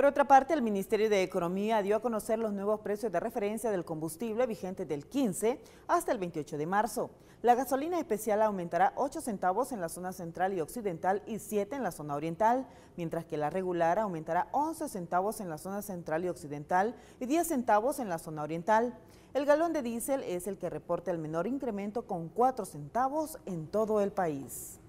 Por otra parte, el Ministerio de Economía dio a conocer los nuevos precios de referencia del combustible vigente del 15 hasta el 28 de marzo. La gasolina especial aumentará 8 centavos en la zona central y occidental y 7 en la zona oriental, mientras que la regular aumentará 11 centavos en la zona central y occidental y 10 centavos en la zona oriental. El galón de diésel es el que reporta el menor incremento con 4 centavos en todo el país.